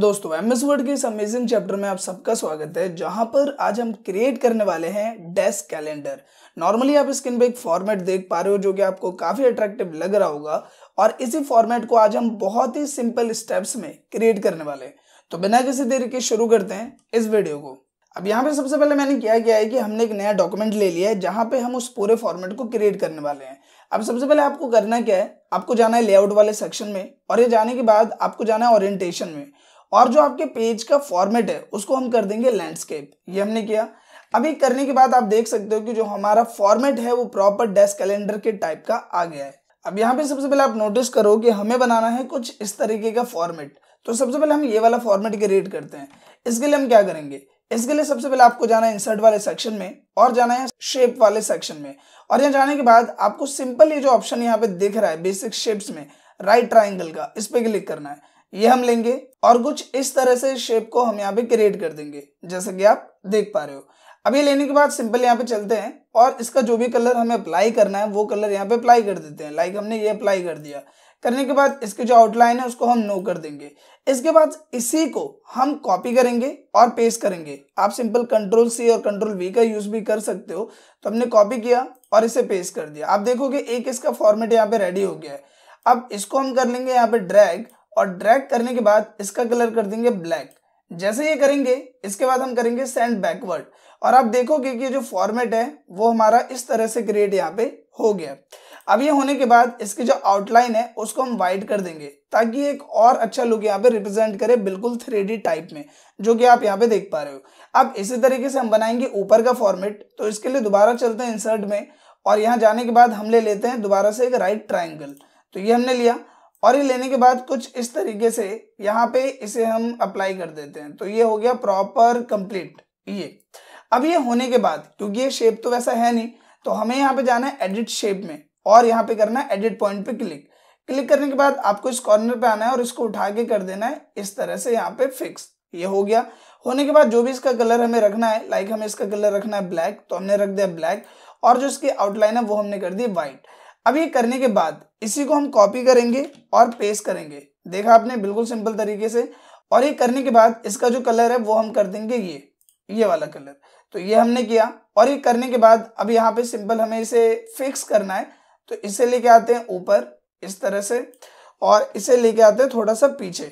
दोस्तों M S word के इस अमेजिंग चैप्टर में आप सबका स्वागत है जहां पर आज हम क्रिएट करने वाले हैं डेस्क कैलेंडर नॉर्मली आप स्क्रीन पे एक फॉर्मेट देख पा रहे हो जो कि आपको काफ़ी अट्रैक्टिव लग रहा होगा और इसी फॉर्मेट को आज हम बहुत ही सिंपल स्टेप्स में क्रिएट करने वाले हैं तो बिना किसी देरी के शुरू करते हैं इस वीडियो को अब यहाँ पे सबसे पहले मैंने क्या किया है कि हमने एक नया डॉक्यूमेंट ले लिया है जहां पे हम उस पूरे फॉर्मेट को क्रिएट करने वाले हैं अब सबसे पहले आपको करना क्या है आपको जाना है लेआउट वाले सेक्शन में और ये जाने के बाद आपको जाना है ओरिएंटेशन में और जो आपके पेज का फॉर्मेट है उसको हम कर देंगे लैंडस्केप ये हमने किया अभी करने के बाद आप देख सकते हो कि जो हमारा फॉर्मेट है वो प्रॉपर डेस्क कैलेंडर के टाइप का आ गया है अब यहाँ पे सबसे पहले आप नोटिस करो कि हमें बनाना है कुछ इस तरीके का फॉर्मेट तो सबसे पहले हम ये वाला फॉर्मेट क्रिएट करते हैं इसके लिए हम क्या करेंगे इसके लिए सबसे पहले आपको जाना है इंसर्ट वाले सेक्शन में और जाना है शेप वाले सेक्शन में और यहाँ जाने के बाद आपको सिंपल ये जो ऑप्शन यहाँ पे दिख रहा है बेसिक शेप्स में राइट ट्राइंगल का इस पर क्लिक करना है ये हम लेंगे और कुछ इस तरह से शेप को हम यहाँ पे क्रिएट कर देंगे जैसा कि आप देख पा रहे हो अब ये लेने के बाद सिंपल यहाँ पे चलते हैं और इसका जो भी कलर हमें अप्लाई करना है वो कलर यहाँ पे अप्लाई कर देते हैं लाइक हमने ये अप्लाई कर दिया करने के बाद इसके जो आउटलाइन है उसको हम नो कर देंगे इसके बाद इसी को हम कॉपी करेंगे और पेस्ट करेंगे आप सिंपल कंट्रोल सी और कंट्रोल वी का यूज भी कर सकते हो तो हमने कॉपी किया और इसे पेस्ट कर दिया आप देखोगे एक इसका फॉर्मेट यहाँ पे रेडी हो गया है अब इसको हम कर लेंगे यहाँ पे ड्रैग और ड्रैग करने के बाद इसका कलर कर देंगे ब्लैक जैसे ये करेंगे इसके बाद हम करेंगे सेंड बैकवर्ड और आप देखोगे कि जो फॉर्मेट है वो हमारा इस तरह से क्रिएट यहाँ पे हो गया अब ये होने के बाद इसकी जो आउटलाइन है उसको हम वाइट कर देंगे ताकि एक और अच्छा लुक यहाँ पे रिप्रेजेंट करे बिल्कुल थ्री टाइप में जो कि आप यहाँ पे देख पा रहे हो अब इसी तरीके से हम बनाएंगे ऊपर का फॉर्मेट तो इसके लिए दोबारा चलते हैं इंसर्ट में और यहाँ जाने के बाद हम ले लेते हैं दोबारा से एक राइट ट्राइंगल तो ये हमने लिया और ये लेने के बाद कुछ इस तरीके से यहाँ पे इसे हम अप्लाई कर देते हैं तो ये हो गया प्रॉपर कंप्लीट ये अब ये होने के बाद क्योंकि ये शेप तो वैसा है नहीं तो हमें यहाँ पे जाना है एडिट शेप में और यहाँ पे करना है एडिट पॉइंट पे क्लिक क्लिक करने के बाद आपको इस कॉर्नर पे आना है और इसको उठा के कर देना है इस तरह से यहाँ पे फिक्स ये हो गया होने के बाद जो भी इसका कलर हमें रखना है लाइक हमें इसका कलर रखना है ब्लैक तो हमने रख दिया ब्लैक और जो इसकी आउटलाइन है वो हमने कर दी व्हाइट अब ये करने के बाद इसी को हम कॉपी करेंगे और पेस्ट करेंगे देखा आपने बिल्कुल सिंपल तरीके से और ये करने के बाद इसका जो कलर है वो हम कर देंगे ये ये वाला कलर तो ये हमने किया और ये करने के बाद अब यहाँ पे सिंपल हमें इसे फिक्स करना है तो इसे लेके आते हैं ऊपर इस तरह से और इसे लेके आते हैं थोड़ा सा पीछे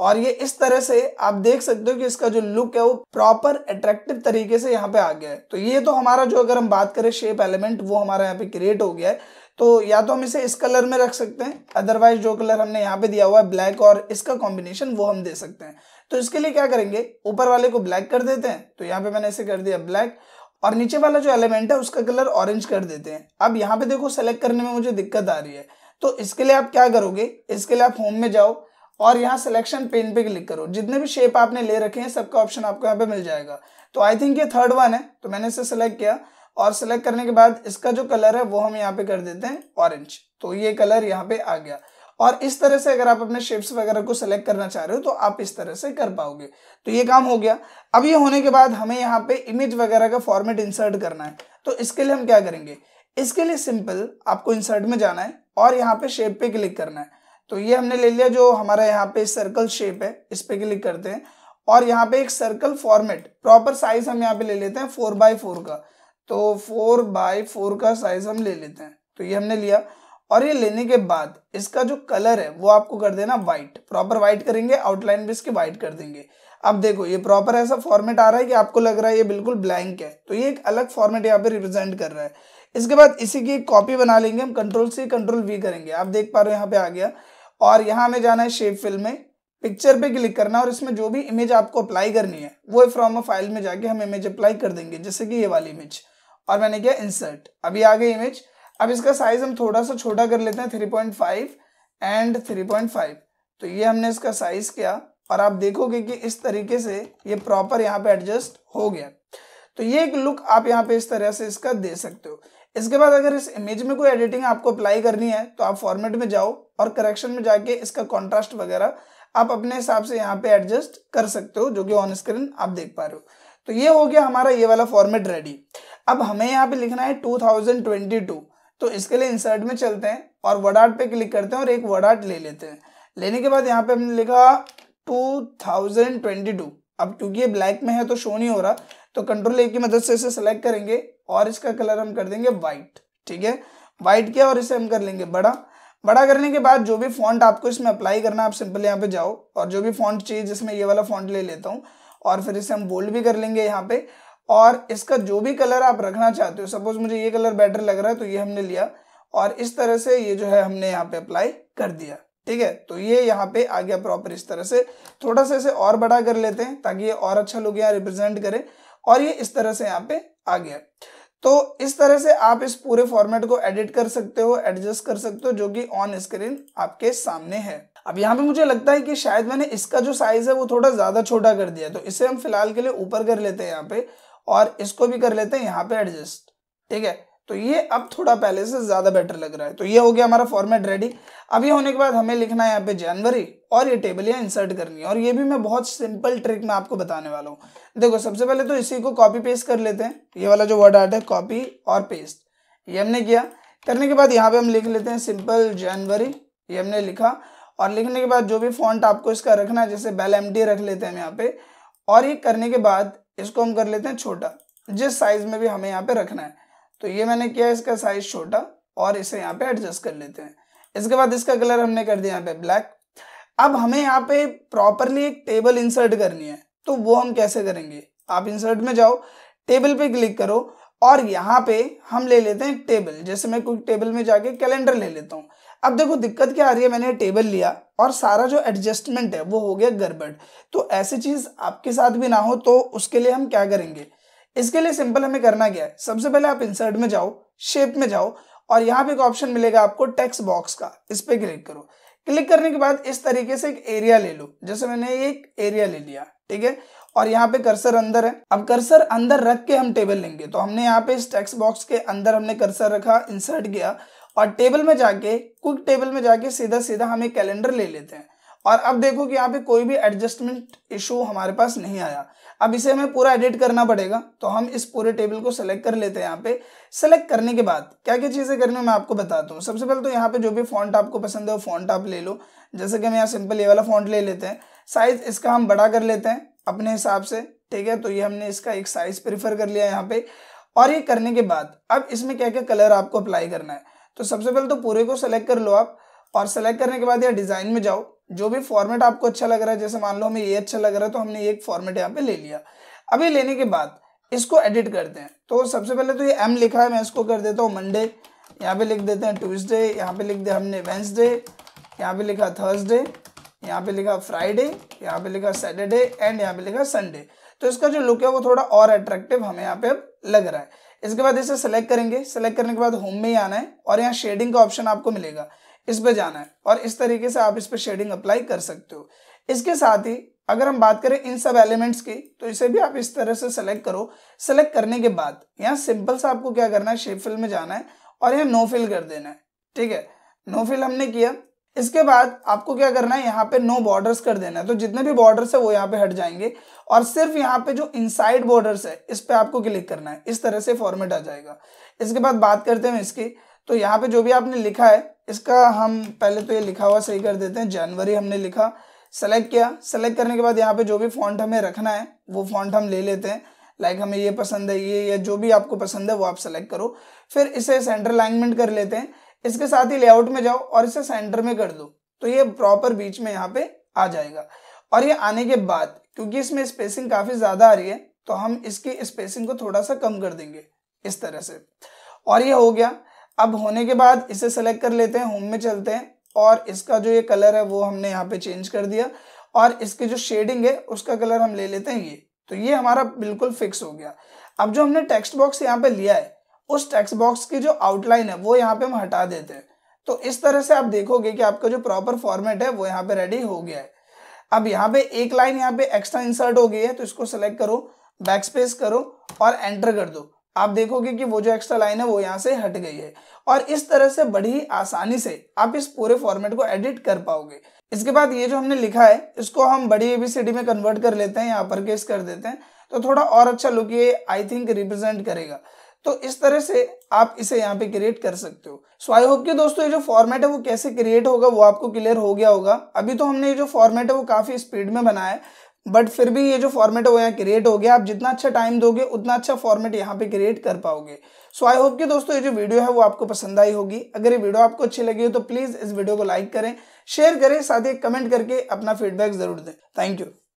और ये इस तरह से आप देख सकते हो कि इसका जो लुक है वो प्रॉपर अट्रैक्टिव तरीके से यहाँ पे आ गया है तो ये तो हमारा जो अगर हम बात करें शेप एलिमेंट वो हमारा यहाँ पे क्रिएट हो गया है तो या तो हम इसे इस कलर में रख सकते हैं अदरवाइज जो कलर हमने यहाँ पे दिया हुआ है ब्लैक और इसका कॉम्बिनेशन वो हम दे सकते हैं तो इसके लिए क्या करेंगे ऊपर वाले को ब्लैक कर देते हैं तो यहाँ पे मैंने इसे कर दिया ब्लैक और नीचे वाला जो एलिमेंट है उसका कलर ऑरेंज कर देते हैं अब यहाँ पे देखो सेलेक्ट करने में मुझे दिक्कत आ रही है तो इसके लिए आप क्या करोगे इसके लिए आप होम में जाओ और यहाँ सिलेक्शन पेन पे क्लिक करो जितने भी शेप आपने ले रखे हैं सबका ऑप्शन आपको यहाँ पे मिल जाएगा तो आई थिंक ये थर्ड वन है तो मैंने इसे सिलेक्ट किया और सिलेक्ट करने के बाद इसका जो कलर है वो हम यहाँ पे कर देते हैं ऑरेंज तो ये कलर यहाँ पे आ गया और इस तरह से अगर आप अपने शेप्स वगैरह को सिलेक्ट करना चाह रहे हो तो आप इस तरह से कर पाओगे तो ये काम हो गया अब ये होने के बाद हमें यहाँ पे इमेज वगैरह का फॉर्मेट इंसर्ट करना है तो इसके लिए हम क्या करेंगे इसके लिए सिंपल आपको इंसर्ट में जाना है और यहाँ पे शेप पे क्लिक करना है तो ये हमने ले लिया जो हमारा यहाँ पे सर्कल शेप है इस पर क्लिक करते हैं और यहाँ पे एक सर्कल फॉर्मेट प्रॉपर साइज हम यहाँ पे ले लेते हैं फोर बाय फोर का तो फोर बाय फोर का साइज हम ले लेते हैं तो ये हमने लिया और ये लेने के बाद इसका जो कलर है वो आपको कर देना व्हाइट प्रॉपर व्हाइट करेंगे आउटलाइन भी इसके व्हाइट कर देंगे अब देखो ये प्रॉपर ऐसा फॉर्मेट आ रहा है कि आपको लग रहा है ये बिल्कुल ब्लैंक है तो ये एक अलग फॉर्मेट यहाँ पे रिप्रेजेंट कर रहा है इसके बाद इसी की कॉपी बना लेंगे हम कंट्रोल से कंट्रोल वी करेंगे आप देख पा रहे हो यहाँ पे आ गया और यहाँ हमें जाना है शेप फिल में पिक्चर पे क्लिक करना है और इसमें जो भी इमेज आपको अप्लाई करनी है वो फ्रॉम अ फाइल में जाके हम इमेज अप्लाई कर देंगे जैसे कि ये वाली इमेज और मैंने किया इंसर्ट अभी आ गई इमेज अब इसका साइज हम थोड़ा सा छोटा कर लेते हैं three point five and three point five तो ये हमने इसका साइज किया और आप देखोगे कि इस तरीके से ये प्रॉपर यहाँ पे एडजस्ट हो गया तो ये एक लुक आप यहाँ पे इस तरह से इसका दे सकते हो इसके बाद अगर इस इमेज में कोई एडिटिंग आपको अप्लाई करनी है तो आप फॉर्मेट में जाओ और करेक्शन में जाके इसका कॉन्ट्रास्ट वगैरह आप अपने हिसाब से यहाँ पे एडजस्ट कर सकते हो जो कि ऑन स्क्रीन आप देख पा रहे हो तो ये हो गया हमारा ये वाला फॉर्मेट रेडी अब हमें यहाँ पे लिखना है 2022 तो इसके लिए इंसर्ट में चलते हैं और वर्ड आर्ट पे क्लिक करते हैं और एक वर्ड आर्ट ले लेते हैं लेने के बाद यहाँ पे हमने लिखा 2022 अब क्योंकि ये ब्लैक में है तो शो नहीं हो रहा तो कंट्रोल ए की मदद से इसे सेलेक्ट करेंगे और इसका कलर हम कर देंगे व्हाइट ठीक है व्हाइट क्या और इसे हम कर लेंगे बड़ा बड़ा करने के बाद जो भी फॉन्ट आपको इसमें अप्लाई करना आप सिंपल यहाँ पे जाओ और जो भी फॉन्ट चाहिए जिसमें ये वाला फॉन्ट ले लेता हूँ और फिर इसे हम बोल्ड भी कर लेंगे यहाँ पे और इसका जो भी कलर आप रखना चाहते हो सपोज मुझे ये कलर बेटर लग रहा है तो ये हमने लिया और इस तरह से ये जो है हमने यहाँ पे अप्लाई कर दिया ठीक है तो ये यहाँ पे आ गया प्रॉपर इस तरह से थोड़ा सा इसे और बड़ा कर लेते हैं ताकि ये और अच्छा लोग यहाँ रिप्रेजेंट करे और ये इस तरह से यहाँ पे आ गया तो इस तरह से आप इस पूरे फॉर्मेट को एडिट कर सकते हो एडजस्ट कर सकते हो जो कि ऑन स्क्रीन आपके सामने है अब यहाँ पे मुझे लगता है कि शायद मैंने इसका जो साइज है वो थोड़ा ज्यादा छोटा कर दिया तो इसे हम फिलहाल के लिए ऊपर कर लेते हैं यहाँ पे और इसको भी कर लेते हैं यहाँ पे एडजस्ट ठीक है तो ये अब थोड़ा पहले से ज़्यादा बेटर लग रहा है तो ये हो गया हमारा फॉर्मेट रेडी अब ये होने के बाद हमें लिखना है यहाँ पे जनवरी और ये टेबल यहाँ इंसर्ट करनी है और ये भी मैं बहुत सिंपल ट्रिक में आपको बताने वाला हूँ देखो सबसे पहले तो इसी को कॉपी पेस्ट कर लेते हैं ये वाला जो वर्ड आर्ट है कॉपी और पेस्ट ये हमने किया करने के बाद यहाँ पे हम लिख लेते हैं सिंपल जनवरी ये हमने लिखा और लिखने के बाद जो भी फॉन्ट आपको इसका रखना है जैसे बेल एम रख लेते हैं हम यहाँ पे और ये करने के बाद इसको हम कर लेते हैं छोटा जिस साइज में भी हमें यहाँ पे रखना है तो ये मैंने किया इसका साइज छोटा और इसे यहाँ पे एडजस्ट कर लेते हैं इसके बाद इसका कलर हमने कर दिया यहाँ पे ब्लैक अब हमें यहाँ पे प्रॉपरली एक टेबल इंसर्ट करनी है तो वो हम कैसे करेंगे आप इंसर्ट में जाओ टेबल पे क्लिक करो और यहाँ पे हम ले लेते हैं टेबल जैसे मैं कोई टेबल में जाके कैलेंडर ले लेता हूँ अब देखो दिक्कत क्या आ रही है मैंने टेबल लिया और सारा जो एडजस्टमेंट है वो हो गया गड़बड़ तो ऐसी चीज आपके साथ भी ना हो तो उसके लिए हम क्या करेंगे इसके लिए सिंपल हमें करना क्या है सबसे पहले आप इंसर्ट में जाओ शेप में जाओ और यहाँ पे एक ऑप्शन मिलेगा आपको टेक्स्ट बॉक्स का इस पर क्लिक करो क्लिक करने के बाद इस तरीके से एक एरिया ले लो जैसे मैंने एक एरिया ले लिया ठीक है और यहाँ पे कर्सर अंदर है अब कर्सर अंदर रख के हम टेबल लेंगे तो हमने यहाँ पे इस टेक्स्ट बॉक्स के अंदर हमने कर्सर रखा इंसर्ट किया और टेबल में जाके क्विक टेबल में जाके सीधा सीधा हम एक कैलेंडर ले लेते हैं और अब देखो कि यहाँ पे कोई भी एडजस्टमेंट इशू हमारे पास नहीं आया अब इसे हमें पूरा एडिट करना पड़ेगा तो हम इस पूरे टेबल को सेलेक्ट कर लेते हैं यहाँ पे सेलेक्ट करने के बाद क्या क्या चीज़ें करनी मैं आपको बताता हूँ सबसे पहले तो यहाँ पे जो भी फॉन्ट आपको पसंद है वो फॉन्ट आप ले लो जैसे कि हम यहाँ सिंपल ये वाला फॉन्ट ले लेते हैं साइज इसका हम बड़ा कर लेते हैं अपने हिसाब से ठीक है तो ये हमने इसका एक साइज प्रिफर कर लिया यहाँ पे और ये करने के बाद अब इसमें क्या क्या कलर आपको अप्लाई करना है तो सबसे पहले तो पूरे को सेलेक्ट कर लो आप और सेलेक्ट करने के बाद यहाँ डिज़ाइन में जाओ जो भी फॉर्मेट आपको अच्छा लग रहा है जैसे मान लो हमें ये अच्छा लग रहा है तो हमने एक फॉर्मेट यहाँ पे ले लिया अभी लेने के बाद इसको एडिट करते हैं तो सबसे पहले तो ये एम लिखा है मैं इसको कर देता हूँ मंडे यहाँ पे लिख देते हैं ट्यूसडे यहाँ पे लिख दे हमने वेंसडे यहाँ पे लिखा थर्सडे यहाँ पे लिखा फ्राइडे यहाँ पे लिखा सैटरडे एंड यहाँ पे लिखा संडे तो इसका जो लुक है वो थोड़ा और अट्रैक्टिव हमें यहाँ पे लग रहा है इसके बाद इसे सेलेक्ट करेंगे सेलेक्ट करने के बाद होम में ही आना है और यहाँ शेडिंग का ऑप्शन आपको मिलेगा इस पे जाना है और इस तरीके से आप इस पे शेडिंग अप्लाई कर सकते हो इसके साथ ही अगर हम बात करें इन सब एलिमेंट्स की तो इसे भी आप इस तरह से सेलेक्ट करो सेलेक्ट करने के बाद यहाँ सिंपल सा आपको क्या करना है शेप फिल में जाना है और यहाँ नो फिल कर देना है ठीक है नो फिल हमने किया इसके बाद आपको क्या करना है यहाँ पे नो बॉर्डर्स कर देना है तो जितने भी बॉर्डर्स है वो यहाँ पे हट जाएंगे और सिर्फ यहाँ पे जो इनसाइड बॉर्डर्स है इस पे आपको क्लिक करना है इस तरह से फॉर्मेट आ जाएगा इसके बाद बात करते हैं इसकी तो यहाँ पे जो भी आपने लिखा है इसका हम पहले तो ये लिखा हुआ सही कर देते हैं जनवरी हमने लिखा सेलेक्ट किया सेलेक्ट करने के बाद यहाँ पे जो भी फॉन्ट हमें रखना है वो फॉन्ट हम ले लेते हैं लाइक हमें ये पसंद है ये या जो भी आपको पसंद है वो आप सेलेक्ट करो फिर इसे सेंटर अलाइनमेंट कर लेते हैं इसके साथ ही लेआउट में जाओ और इसे सेंटर में कर दो तो ये प्रॉपर बीच में यहाँ पे आ जाएगा और ये आने के बाद क्योंकि इसमें स्पेसिंग काफ़ी ज़्यादा आ रही है तो हम इसकी स्पेसिंग को थोड़ा सा कम कर देंगे इस तरह से और ये हो गया अब होने के बाद इसे सेलेक्ट कर लेते हैं होम में चलते हैं और इसका जो ये कलर है वो हमने यहाँ पे चेंज कर दिया और इसके जो शेडिंग है उसका कलर हम ले लेते हैं ये तो ये हमारा बिल्कुल फिक्स हो गया अब जो हमने टेक्स्ट बॉक्स यहाँ पे लिया है उस टेक्स्ट बॉक्स की जो आउटलाइन है वो यहाँ पे हम हटा देते हैं तो इस तरह से आप देखोगे कि आपका जो प्रॉपर फॉर्मेट है वो यहाँ पे रेडी हो गया है अब यहाँ पे एक लाइन यहाँ पे एक्स्ट्रा इंसर्ट हो गई है तो इसको सेलेक्ट करो बैक स्पेस करो और एंटर कर दो आप देखोगे कि वो जो एक्स्ट्रा लाइन है वो यहाँ से हट गई है और इस तरह से बड़ी आसानी से आप इस पूरे फॉर्मेट को एडिट कर पाओगे इसके बाद ये जो हमने लिखा है इसको हम बड़ी एबीसीडी में कन्वर्ट कर लेते हैं यहाँ पर केस कर देते हैं तो थोड़ा और अच्छा लुक ये आई थिंक रिप्रेजेंट करेगा तो इस तरह से आप इसे यहाँ पे क्रिएट कर सकते हो सो आई होप कि दोस्तों ये जो फॉर्मेट है वो कैसे क्रिएट होगा वो आपको क्लियर हो गया होगा अभी तो हमने ये जो फॉर्मेट है वो काफी स्पीड में बनाया है बट फिर भी ये जो फॉर्मेट हो यहाँ क्रिएट हो गया आप जितना अच्छा टाइम दोगे उतना अच्छा फॉर्मेट यहाँ पे क्रिएट कर पाओगे सो आई होप कि दोस्तों ये जो वीडियो है वो आपको पसंद आई होगी अगर ये वीडियो आपको अच्छी लगी हो तो प्लीज़ इस वीडियो को लाइक करें शेयर करें साथ ही कमेंट करके अपना फीडबैक जरूर दें थैंक यू